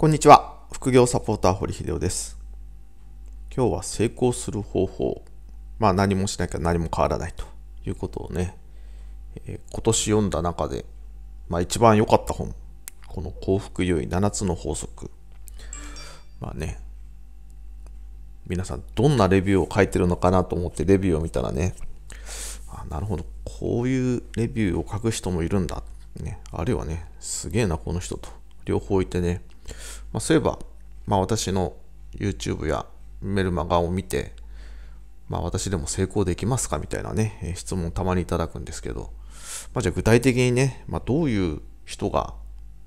こんにちは。副業サポーター堀秀夫です。今日は成功する方法。まあ何もしなきゃ何も変わらないということをね、えー、今年読んだ中で、まあ一番良かった本。この幸福優位7つの法則。まあね、皆さんどんなレビューを書いてるのかなと思ってレビューを見たらね、あなるほど、こういうレビューを書く人もいるんだ。ね、あるいはね、すげえな、この人と。両方いてね、まあ、そういえば、まあ、私の YouTube やメルマガを見て、まあ、私でも成功できますかみたいなね、質問たまにいただくんですけど、まあ、じゃあ具体的にね、まあ、どういう人が、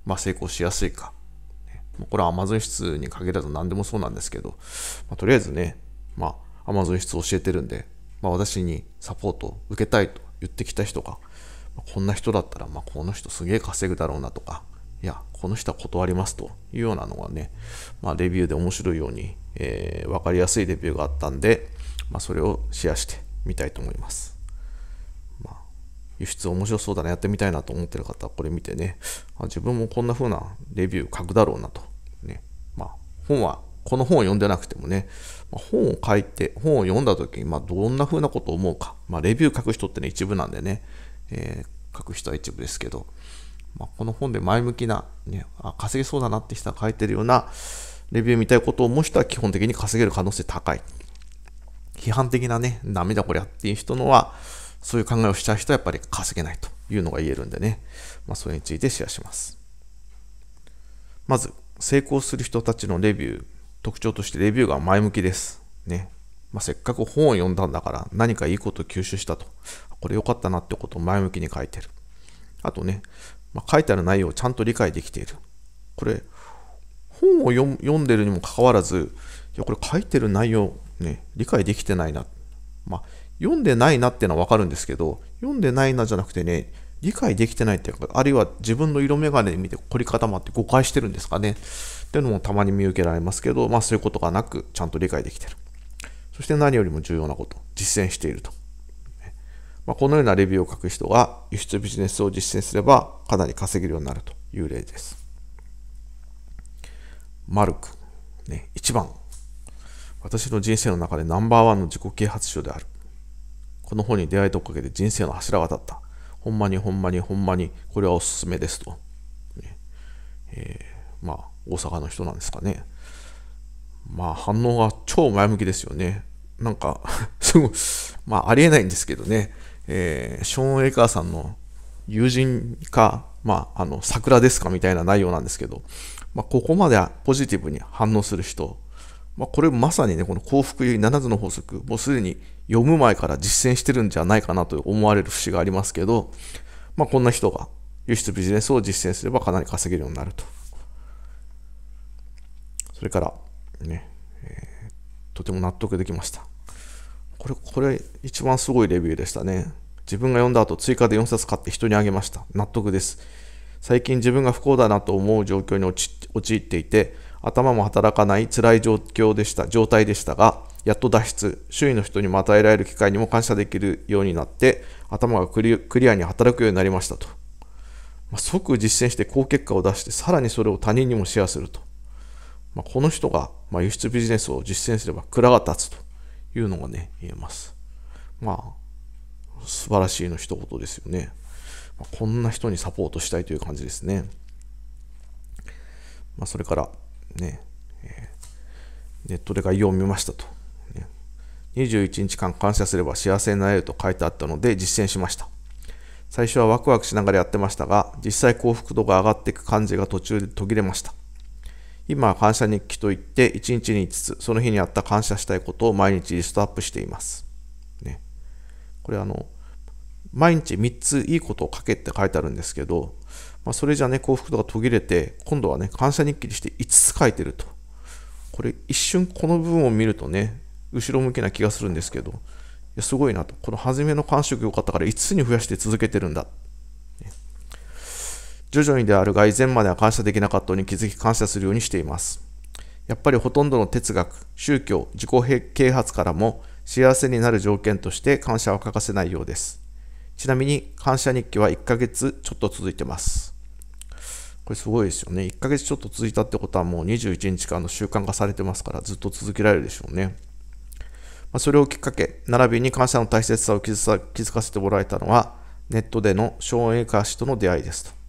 まあ、成功しやすいか。これは Amazon 室に限らず何でもそうなんですけど、まあ、とりあえずね、まあ、Amazon 室教えてるんで、まあ、私にサポートを受けたいと言ってきた人が、こんな人だったら、まあ、この人すげえ稼ぐだろうなとか、いや、この人は断りますというようなのがね、まあ、レビューで面白いように、えー、分かりやすいレビューがあったんで、まあ、それをシェアしてみたいと思います。まあ、輸出面白そうだな、ね、やってみたいなと思ってる方はこれ見てね、あ自分もこんな風なレビュー書くだろうなと。ね、まあ、本は、この本を読んでなくてもね、ま本を書いて、本を読んだ時に、まあ、どんな風なことを思うか、まあ、レビュー書く人ってね、一部なんでね、えー、書く人は一部ですけど、まあ、この本で前向きな、ね、あ稼げそうだなって人が書いてるようなレビュー見たいことをもしたら基本的に稼げる可能性高い。批判的なね、ダメだこりゃっていう人のは、そういう考えをしちゃう人はやっぱり稼げないというのが言えるんでね、まあ、それについてシェアします。まず、成功する人たちのレビュー、特徴としてレビューが前向きです。ね。まあ、せっかく本を読んだんだから何かいいことを吸収したと。これ良かったなってことを前向きに書いてる。あとね、まあ、書いてある内容をちゃんと理解できている。これ、本を読んでるにもかかわらず、いや、これ書いてる内容、ね、理解できてないな。まあ、読んでないなってのはわかるんですけど、読んでないなじゃなくてね、理解できてないっていうか、あるいは自分の色眼鏡で見て凝り固まって誤解してるんですかね。っていうのもたまに見受けられますけど、まあそういうことがなく、ちゃんと理解できてる。そして何よりも重要なこと、実践していると。まあ、このようなレビューを書く人が輸出ビジネスを実践すればかなり稼げるようになるという例です。マルク、ね、1番、私の人生の中でナンバーワンの自己啓発書である。この本に出会えたおかげで人生の柱が立った。ほんまにほんまにほんまにこれはおすすめですと。ねえー、まあ、大阪の人なんですかね。まあ、反応が超前向きですよね。なんか すごい、まあ、ありえないんですけどね。えー、ショーン・エイカーさんの友人か、まあ、あの、桜ですかみたいな内容なんですけど、まあ、ここまでポジティブに反応する人、まあ、これまさにね、この幸福より7つの法則、もうすでに読む前から実践してるんじゃないかなと思われる節がありますけど、まあ、こんな人が輸出ビジネスを実践すればかなり稼げるようになると。それから、ね、えー、とても納得できました。これ、これ一番すごいレビューでしたね。自分が読んだ後、追加で4冊買って人にあげました。納得です。最近自分が不幸だなと思う状況に陥っていて、頭も働かない辛い状況でした、状態でしたが、やっと脱出、周囲の人にも与えられる機会にも感謝できるようになって、頭がクリアに働くようになりましたと。まあ、即実践して好結果を出して、さらにそれを他人にもシェアすると。まあ、この人が、ま輸出ビジネスを実践すれば蔵が立つと。いうのがね、言えます。まあ、素晴らしいの一言ですよね。まあ、こんな人にサポートしたいという感じですね。まあ、それから、ね、えー、ネットで概要を見ましたと、21日間感謝すれば幸せになれると書いてあったので実践しました。最初はワクワクしながらやってましたが、実際幸福度が上がっていく感じが途中で途切れました。今、感謝日記といって、1日に5つ、その日にあった感謝したいことを毎日リストアップしています。ね、これ、あの、毎日3ついいことを書けって書いてあるんですけど、まあ、それじゃね、幸福度が途切れて、今度はね、感謝日記にして5つ書いてると。これ、一瞬この部分を見るとね、後ろ向きな気がするんですけど、いやすごいなと。この初めの感触良かったから5つに増やして続けてるんだっ徐々にであるが以前までは感謝できなかったことに気づき感謝するようにしています。やっぱりほとんどの哲学、宗教、自己啓発からも幸せになる条件として感謝は欠かせないようです。ちなみに感謝日記は1ヶ月ちょっと続いてます。これすごいですよね。1ヶ月ちょっと続いたってことはもう21日間の習慣化されてますからずっと続けられるでしょうね。まあ、それをきっかけ、並びに感謝の大切さを気づかせてもらえたのはネットでの省エネー氏との出会いですと。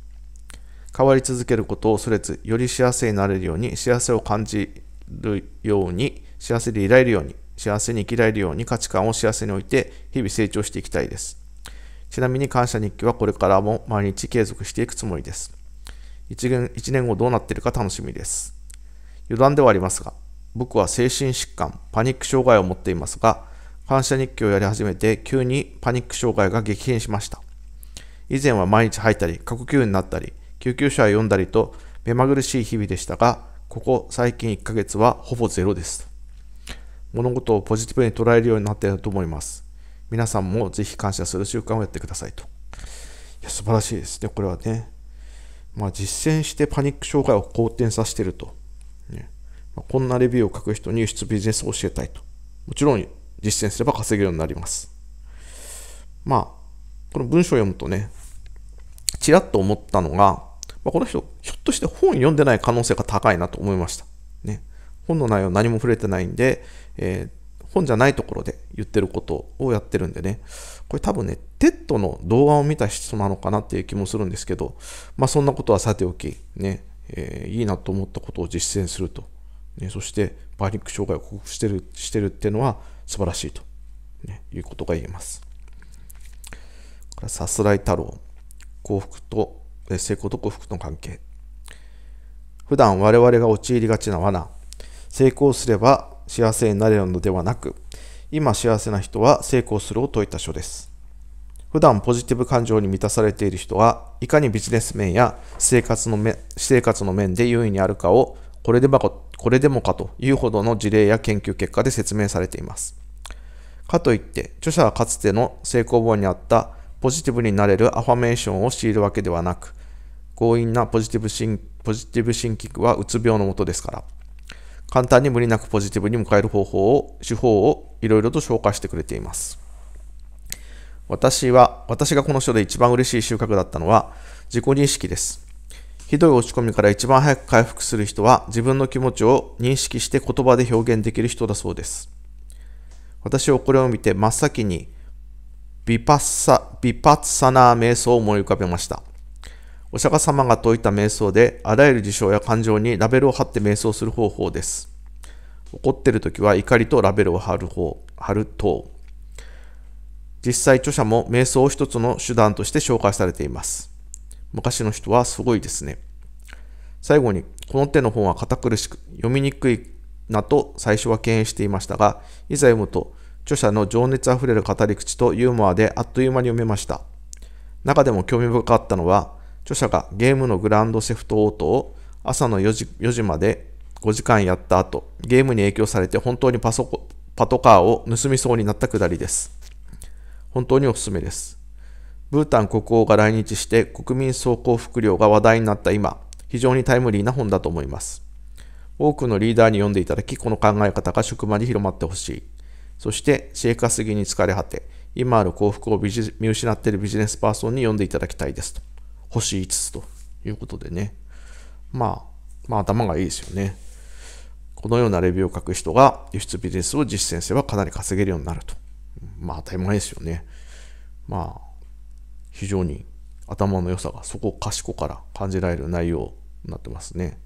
変わり続けることを恐れず、より幸せになれるように、幸せを感じるように、幸せでいられるように、幸せに生きられるように価値観を幸せに置いて、日々成長していきたいです。ちなみに感謝日記はこれからも毎日継続していくつもりです。1年 ,1 年後どうなっているか楽しみです。余談ではありますが、僕は精神疾患、パニック障害を持っていますが、感謝日記をやり始めて急にパニック障害が激変しました。以前は毎日吐いたり、過呼吸になったり、救急車を呼んだりと目まぐるしい日々でしたが、ここ最近1ヶ月はほぼゼロです。物事をポジティブに捉えるようになっていると思います。皆さんもぜひ感謝する習慣をやってくださいと。いや、素晴らしいですね、これはね。まあ、実践してパニック障害を好転させていると。ねまあ、こんなレビューを書く人に輸出ビジネスを教えたいと。もちろん実践すれば稼げるようになります。まあ、この文章を読むとね、ちらっと思ったのが、まあ、この人、ひょっとして本読んでない可能性が高いなと思いました。ね、本の内容何も触れてないんで、えー、本じゃないところで言ってることをやってるんでね、これ多分ね、テッドの動画を見た人なのかなっていう気もするんですけど、まあそんなことはさておき、ね、えー、いいなと思ったことを実践すると。ね、そして、パニック障害を克服してるしてるっていうのは素晴らしいと、ね、いうことが言えます。さすらい太郎、幸福と成功と幸福の関係。普段我々が陥りがちな罠。成功すれば幸せになれるのではなく、今幸せな人は成功するを説いた書です。普段ポジティブ感情に満たされている人は、いかにビジネス面や生活の面私生活の面で優位にあるかをこれでもか、これでもかというほどの事例や研究結果で説明されています。かといって、著者はかつての成功本にあったポジティブになれるアファメーションを強いるわけではなく、強引なポジティブシンポジティブシンキングはうつ病のもとですから、簡単に無理なくポジティブに迎える方法を、手法をいろいろと紹介してくれています。私は、私がこの書で一番嬉しい収穫だったのは、自己認識です。ひどい落ち込みから一番早く回復する人は、自分の気持ちを認識して言葉で表現できる人だそうです。私をこれを見て真っ先にビパッサ、ビパッサな瞑想を思い浮かべました。お釈迦様が説いた瞑想で、あらゆる事象や感情にラベルを貼って瞑想する方法です。怒ってる時は怒りとラベルを貼る方、貼る等。実際著者も瞑想を一つの手段として紹介されています。昔の人はすごいですね。最後に、この手の本は堅苦しく、読みにくいなと最初は敬遠していましたが、いざ読むと、著者の情熱あふれる語り口とユーモアであっという間に読めました。中でも興味深かったのは、著者がゲームのグランドセフトオートを朝の4時 ,4 時まで5時間やった後、ゲームに影響されて本当にパソコパトカーを盗みそうになったくだりです。本当におすすめです。ブータン国王が来日して国民総幸福量が話題になった今、非常にタイムリーな本だと思います。多くのリーダーに読んでいただき、この考え方が職場に広まってほしい。そして生活ぎに疲れ果て、今ある幸福を見失っているビジネスパーソンに読んでいただきたいですと。星5つということでね。まあ、まあ頭がいいですよね。このようなレビューを書く人が輸出ビジネスを実践すればかなり稼げるようになると。まあ当たり前ですよね。まあ、非常に頭の良さがそこ賢から感じられる内容になってますね。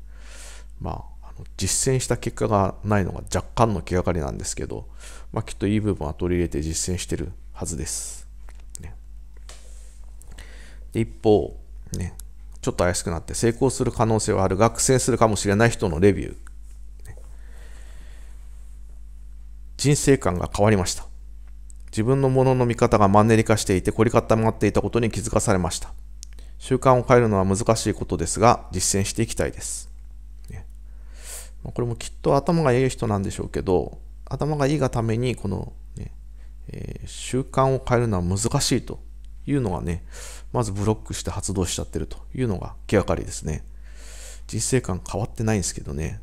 まあ実践した結果がないのが若干の気がかりなんですけど、まあ、きっといい部分は取り入れて実践してるはずです。ね、で一方、ね、ちょっと怪しくなって成功する可能性はあるが苦戦するかもしれない人のレビュー。ね、人生観が変わりました。自分のものの見方がマンネリ化していて凝り固まっていたことに気づかされました。習慣を変えるのは難しいことですが、実践していきたいです。これもきっと頭がいい人なんでしょうけど、頭がいいがために、このね、えー、習慣を変えるのは難しいというのがね、まずブロックして発動しちゃってるというのが気がかりですね。人生観変わってないんですけどね、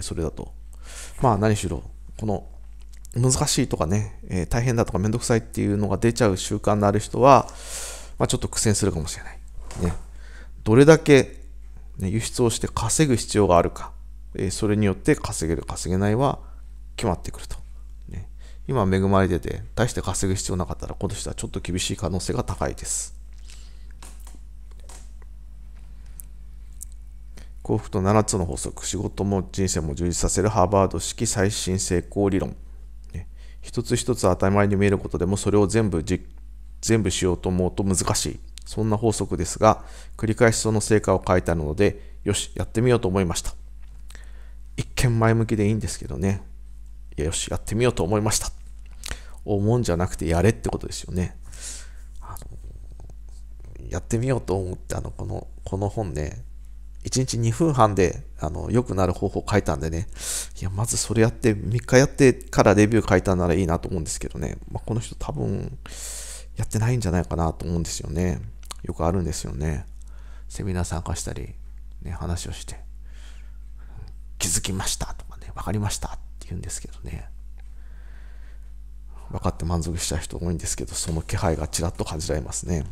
それだと。まあ何しろ、この難しいとかね、えー、大変だとかめんどくさいっていうのが出ちゃう習慣のある人は、まあ、ちょっと苦戦するかもしれない。ね、どれだけ、ね、輸出をして稼ぐ必要があるか。えそれによって稼げる、稼げないは決まってくると。今恵まれてて、大して稼ぐ必要なかったら、今年はちょっと厳しい可能性が高いです。幸福と7つの法則、仕事も人生も充実させるハーバード式最新成功理論。一つ一つ当たり前に見えることでも、それを全部じ、全部しようと思うと難しい。そんな法則ですが、繰り返しその成果を書いたので、よし、やってみようと思いました。一見前向きでいいんですけどね。よし、やってみようと思いました。思うんじゃなくてやれってことですよね。やってみようと思って、あの、この、この本ね、1日2分半で、あの、良くなる方法書いたんでね、いや、まずそれやって、3日やってからレビュー書いたならいいなと思うんですけどね、まあ、この人多分、やってないんじゃないかなと思うんですよね。よくあるんですよね。セミナー参加したり、ね、話をして。気づきましたとかね、分かりましたって言うんですけどね。分かって満足した人多いんですけど、その気配がちらっと感じられますね。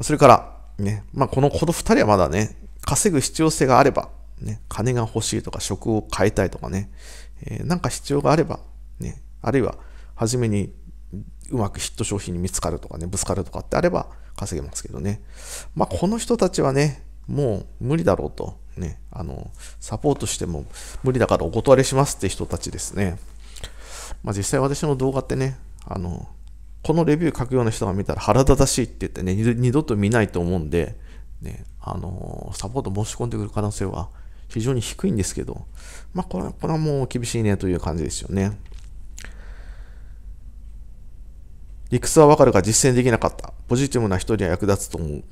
それから、ね、まあ、この、この2人はまだね、稼ぐ必要性があれば、ね、金が欲しいとか、職を変えたいとかね、えー、なんか必要があれば、ね、あるいは、初めにうまくヒット商品に見つかるとかね、ぶつかるとかってあれば稼げますけどね。まあ、この人たちはね、もう無理だろうと。ね、あの、サポートしても無理だからお断りしますって人たちですね。まあ、実際私の動画ってね、あの、このレビュー書くような人が見たら腹立たしいって言ってね、二度と見ないと思うんで、ね、あのサポート申し込んでくる可能性は非常に低いんですけど、まあ、これは、これはもう厳しいねという感じですよね。理屈はわかるが実践できなかった。ポジティブな人には役立つと思う。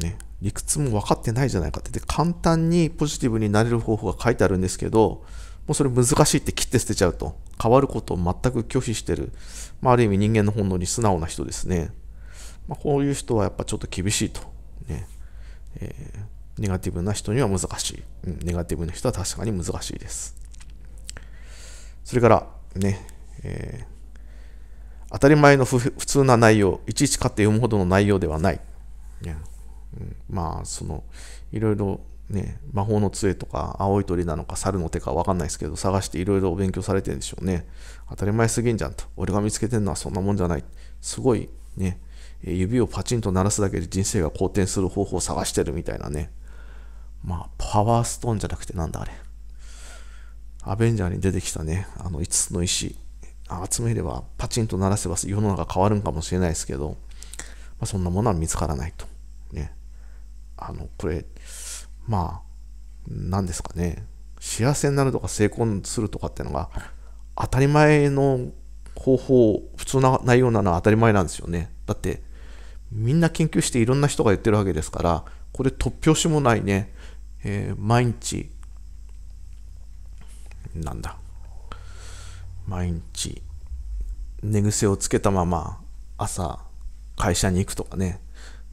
ね、理屈も分かってないじゃないかって簡単にポジティブになれる方法が書いてあるんですけどもうそれ難しいって切って捨てちゃうと変わることを全く拒否してる、まあ、ある意味人間の本能に素直な人ですね、まあ、こういう人はやっぱちょっと厳しいと、ねえー、ネガティブな人には難しい、うん、ネガティブな人は確かに難しいですそれからね、えー当たり前の普通な内容、いちいち買って読むほどの内容ではない。ねうん、まあそのいろいろね魔法の杖とか青い鳥なのか猿の手か分かんないですけど探していろいろ勉強されてるんでしょうね当たり前すぎんじゃんと俺が見つけてるのはそんなもんじゃないすごいね指をパチンと鳴らすだけで人生が好転する方法を探してるみたいなねまあパワーストーンじゃなくてなんだあれアベンジャーに出てきたねあの5つの石集めればパチンと鳴らせば世の中変わるんかもしれないですけど、まあ、そんなものは見つからないとねあの、これ、まあ、何ですかね、幸せになるとか成婚するとかっていうのが、当たり前の方法、普通な内容なのは当たり前なんですよね。だって、みんな研究していろんな人が言ってるわけですから、これ突拍子もないね、えー、毎日、なんだ、毎日、寝癖をつけたまま朝会社に行くとかね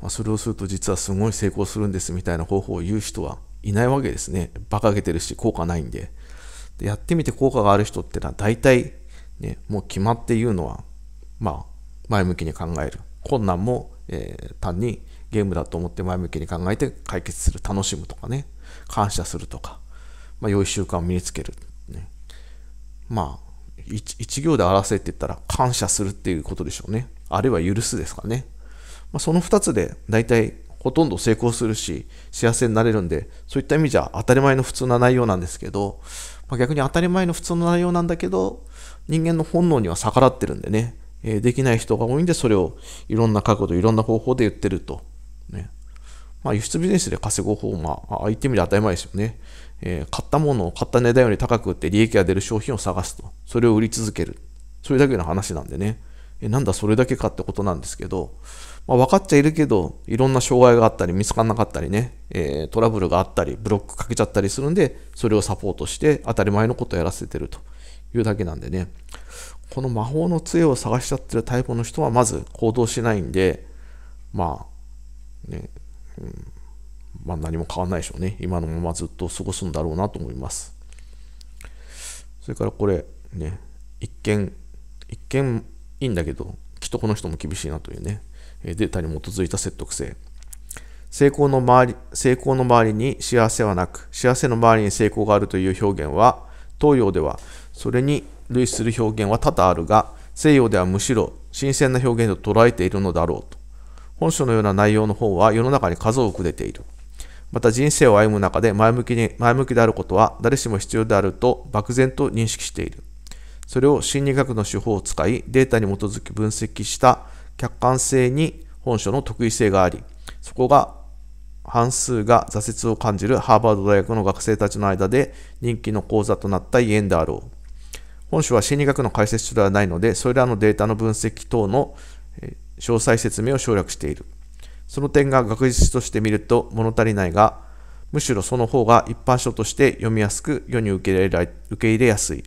まあ、それをすると実はすごい成功するんですみたいな方法を言う人はいないわけですね。馬鹿げてるし効果ないんで。でやってみて効果がある人ってのは大体、ね、もう決まって言うのは、まあ、前向きに考える。困難も、えー、単にゲームだと思って前向きに考えて解決する。楽しむとかね。感謝するとか。まあ、良い習慣を身につける。ね、まあ、一行で表せって言ったら感謝するっていうことでしょうね。あるいは許すですかね。まあ、その2つで大体ほとんど成功するし幸せになれるんでそういった意味じゃ当たり前の普通な内容なんですけど、まあ、逆に当たり前の普通の内容なんだけど人間の本能には逆らってるんでね、えー、できない人が多いんでそれをいろんな角度いろんな方法で言ってると、ねまあ、輸出ビジネスで稼ぐ方法はあ言ってみれば当たり前ですよね、えー、買ったものを買った値段より高く売って利益が出る商品を探すとそれを売り続けるそれだけの話なんでねえなんだそれだけかってことなんですけど、まあ、分かっちゃいるけどいろんな障害があったり見つからなかったりね、えー、トラブルがあったりブロックかけちゃったりするんでそれをサポートして当たり前のことをやらせてるというだけなんでねこの魔法の杖を探しちゃってるタイプの人はまず行動しないんでまあね、うんまあ、何も変わんないでしょうね今のままずっと過ごすんだろうなと思いますそれからこれね一見一見いいんだけど、きっとこの人も厳しいなというね、データに基づいた説得性。成功の周り、成功の周りに幸せはなく、幸せの周りに成功があるという表現は、東洋ではそれに類する表現は多々あるが、西洋ではむしろ新鮮な表現と捉えているのだろうと。本書のような内容の方は世の中に数多く出ている。また人生を歩む中で前向きに前向きであることは誰しも必要であると漠然と認識している。それを心理学の手法を使い、データに基づき分析した客観性に本書の得意性があり、そこが半数が挫折を感じるハーバード大学の学生たちの間で人気の講座となった家えんであろう。本書は心理学の解説書ではないので、それらのデータの分析等の詳細説明を省略している。その点が学術として見ると物足りないが、むしろその方が一般書として読みやすく世に受け入れ受け入れやすい。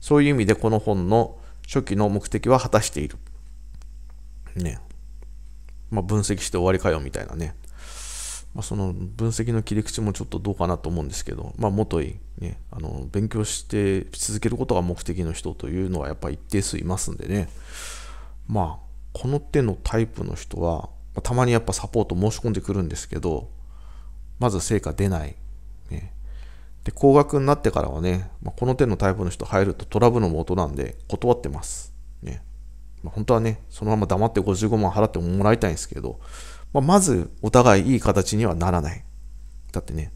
そういう意味でこの本の初期の目的は果たしている。ね。まあ、分析して終わりかよみたいなね。まあ、その分析の切り口もちょっとどうかなと思うんですけど、まあ、もとい、ね、あの勉強して続けることが目的の人というのはやっぱ一定数いますんでね、まあ、この手のタイプの人は、たまにやっぱサポート申し込んでくるんですけど、まず成果出ないで、高額になってからはね、まあ、この手のタイプの人入るとトラブルの元なんで断ってます。ね。まあ、本当はね、そのまま黙って55万払ってもらいたいんですけど、まあ、まずお互いいい形にはならない。だってね、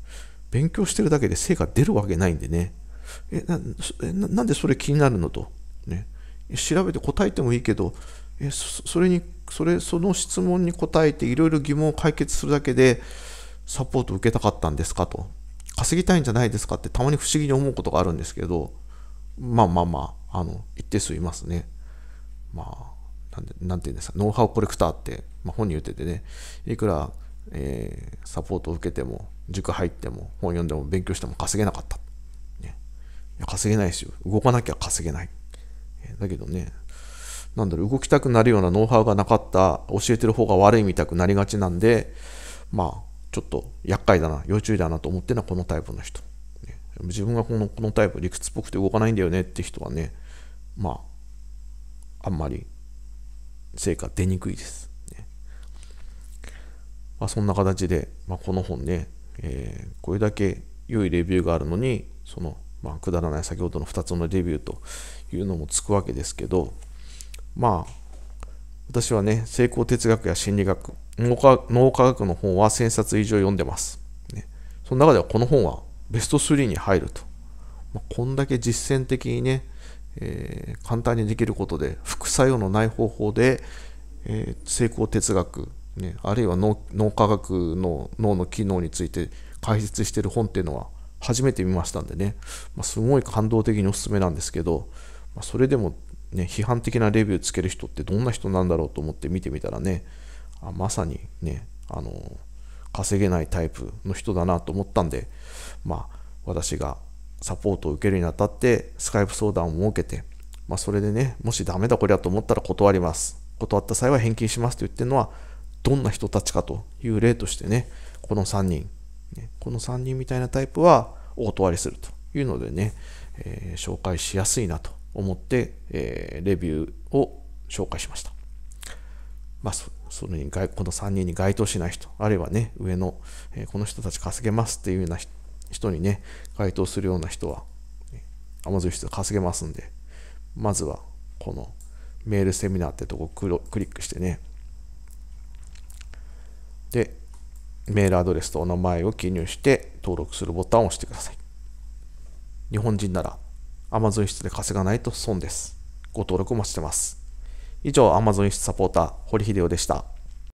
勉強してるだけで成果出るわけないんでね。え、ななんでそれ気になるのと。ね。調べて答えてもいいけど、えそれに、それ、その質問に答えていろいろ疑問を解決するだけでサポート受けたかったんですかと。稼ぎたいんじゃないですかってたまに不思議に思うことがあるんですけど、まあまあまあ、あの、一定数いますね。まあ、なんなんて言うんですか、ノウハウコレクターって、まあ、本に言っててね、いくら、えー、サポートを受けても、塾入っても、本読んでも、勉強しても稼げなかった。ね、いや稼げないですよ。動かなきゃ稼げない。えー、だけどね、なんだろ動きたくなるようなノウハウがなかった、教えてる方が悪いみたくなりがちなんで、まあ、ちょっと厄介だな、要注意だなと思ってるのはこのタイプの人。ね、自分がこのこのタイプ、理屈っぽくて動かないんだよねって人はね、まあ、あんまり成果出にくいです。ね、まあ、そんな形で、まあ、この本ね、えー、これだけ良いレビューがあるのに、その、まあ、くだらない先ほどの2つのレビューというのもつくわけですけど、まあ、私はね、成功哲学や心理学脳科学の本は1000冊以上読んでます、ね。その中ではこの本はベスト3に入ると。まあ、こんだけ実践的にね、えー、簡単にできることで、副作用のない方法で、えー、成功哲学、ね、あるいは脳科学の脳の機能について解説している本っていうのは初めて見ましたんでね、まあ、すごい感動的におすすめなんですけど、まあ、それでも、ね、批判的なレビューつける人ってどんな人なんだろうと思って見てみたらね、あまさにね、あの稼げないタイプの人だなと思ったんで、まあ、私がサポートを受けるにあたって、スカイプ相談を設けて、まあ、それでね、もしダメだこりゃと思ったら断ります。断った際は返金しますと言ってるのは、どんな人たちかという例としてね、この3人、ね、この3人みたいなタイプはお断りするというのでね、えー、紹介しやすいなと思って、えー、レビューを紹介しました。まあ、それにこの3人に該当しない人、あるいはね、上の、えー、この人たち稼げますっていうような人にね、該当するような人は、Amazon 室稼げますんで、まずはこのメールセミナーってとこをクリックしてね、で、メールアドレスとお名前を記入して登録するボタンを押してください。日本人なら Amazon 室で稼がないと損です。ご登録もしてます。以上、Amazon 輸出サポーター、堀秀夫でした。